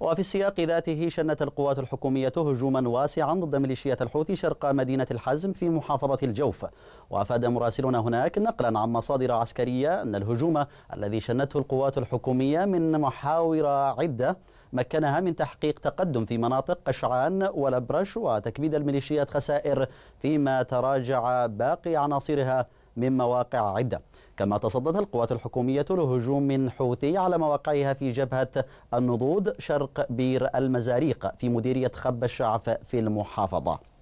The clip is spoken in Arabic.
وفي السياق ذاته شنت القوات الحكومية هجوما واسعا ضد ميليشيات الحوثي شرق مدينة الحزم في محافظة الجوف وأفاد مراسلنا هناك نقلا عن مصادر عسكرية أن الهجوم الذي شنته القوات الحكومية من محاور عدة مكنها من تحقيق تقدم في مناطق قشعان والأبرش وتكبيد الميليشيات خسائر فيما تراجع باقي عناصرها من مواقع عدة كما تصدت القوات الحكومية لهجوم حوثي على مواقعها في جبهة النضود شرق بير المزاريق في مديرية خب الشعف في المحافظة